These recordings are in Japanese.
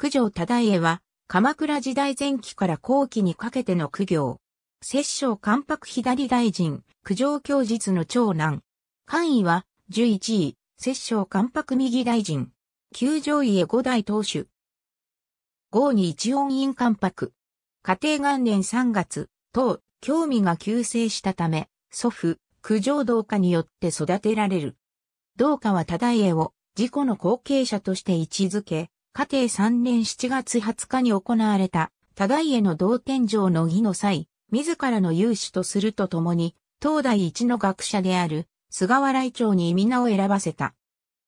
九条忠家は、鎌倉時代前期から後期にかけての苦行。摂政関白左大臣、九条教実の長男。官位は、11位、摂政関白右大臣。九条家五代当主。豪に一音院関白。家庭元年3月、当、興味が急成したため、祖父、九条道家によって育てられる。道家は忠家を自己の後継者として位置づけ、家庭3年7月20日に行われた、だいへの同天井の儀の際、自らの有志とするとともに、東大一の学者である、菅原一長に皆を選ばせた。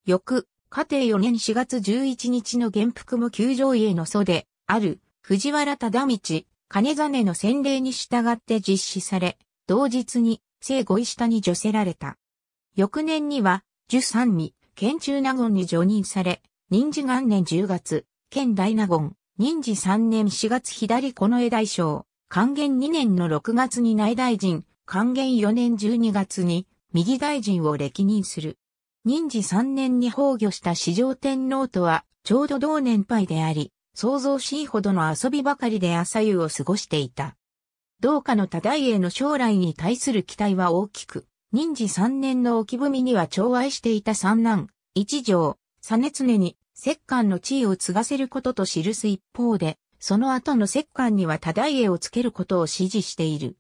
翌、家庭4年4月11日の元服も球場への祖で、ある、藤原忠道、金真の洗礼に従って実施され、同日に、聖五位下に除せられた。翌年には、十三味、県中納言に除任され、任事元年10月、県大納言、任事3年4月左近衛大将、還元2年の6月に内大臣、還元4年12月に右大臣を歴任する。任事3年に崩御した四条天皇とは、ちょうど同年配であり、想像しいほどの遊びばかりで朝夕を過ごしていた。同かの大家の将来に対する期待は大きく、任事3年の置き踏みには寵愛していた三男、一条、実常に摂関の地位を継がせることと記す一方で、その後の摂関には忠家をつけることを指示している。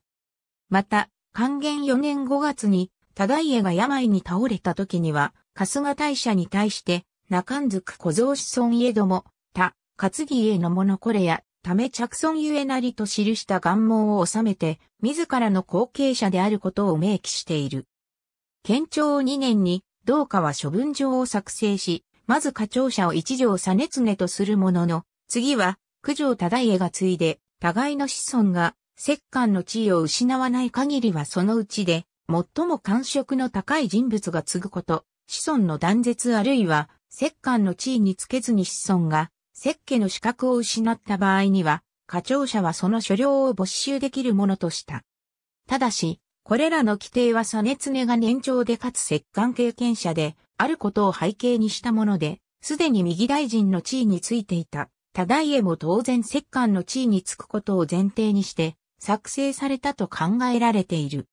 また、還元4年5月に、忠家が病に倒れた時には、春日大社に対して、中んづく小僧子孫家ども、他、勝ぎ家のものこれや、ため着孫ゆえなりと記した願望を収めて、自らの後継者であることを明記している。県庁2年に、同家は処分状を作成し、まず課長者を一条実ねとするものの、次は九条忠家が継いで、互いの子孫が、摂関の地位を失わない限りはそのうちで、最も感触の高い人物が継ぐこと、子孫の断絶あるいは、摂関の地位につけずに子孫が、摂家の資格を失った場合には、課長者はその所領を没収できるものとした。ただし、これらの規定は実常が年長でかつ摂関経験者で、あることを背景にしたもので、すでに右大臣の地位についていた、多大へも当然摂関の地位につくことを前提にして、作成されたと考えられている。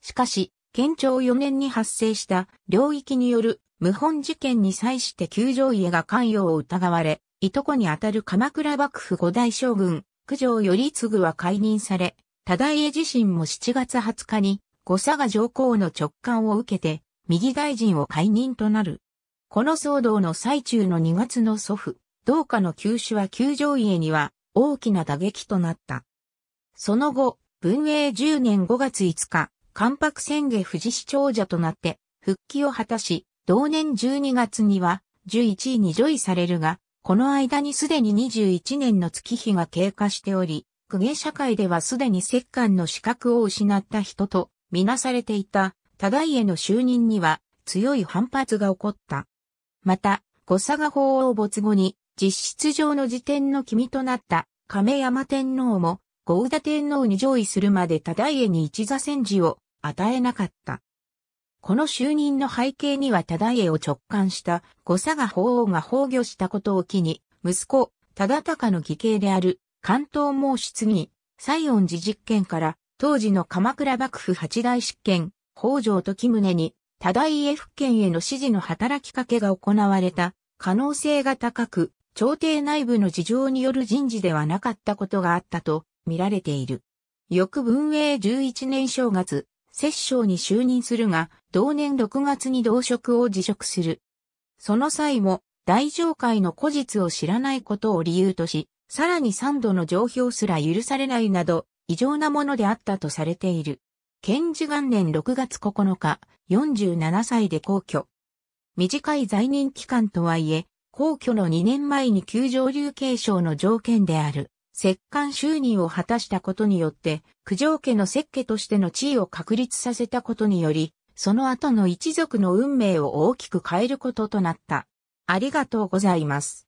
しかし、県庁4年に発生した領域による無本事件に際して九条家が関与を疑われ、いとこにあたる鎌倉幕府五大将軍、九条頼次は解任され、多大江自身も7月20日に、五佐賀上皇の直感を受けて、右大臣を解任となる。この騒動の最中の2月の祖父、同家の旧首は球場家には大きな打撃となった。その後、文永10年5月5日、関白宣言富士市長者となって復帰を果たし、同年12月には11位に上位されるが、この間にすでに21年の月日が経過しており、公家社会ではすでに摂関の資格を失った人とみなされていた忠家の就任には強い反発が起こった。また、五佐賀法王没後に実質上の辞典の君となった亀山天皇も宇田天皇に上位するまで忠家に一座戦時を与えなかった。この就任の背景には忠家を直感した五佐賀法王が崩御したことを機に、息子、忠敬の義兄である関東毛出義、西園寺実験から当時の鎌倉幕府八大執権、北条時宗に、多大家府県への指示の働きかけが行われた可能性が高く、朝廷内部の事情による人事ではなかったことがあったと見られている。翌文永11年正月、摂政に就任するが、同年6月に同職を辞職する。その際も、大上会の古実を知らないことを理由とし、さらに三度の上表すら許されないなど、異常なものであったとされている。賢治元年6月9日、47歳で皇居。短い在任期間とはいえ、皇居の2年前に旧上流継承の条件である、摂関就任を果たしたことによって、九条家の摂家としての地位を確立させたことにより、その後の一族の運命を大きく変えることとなった。ありがとうございます。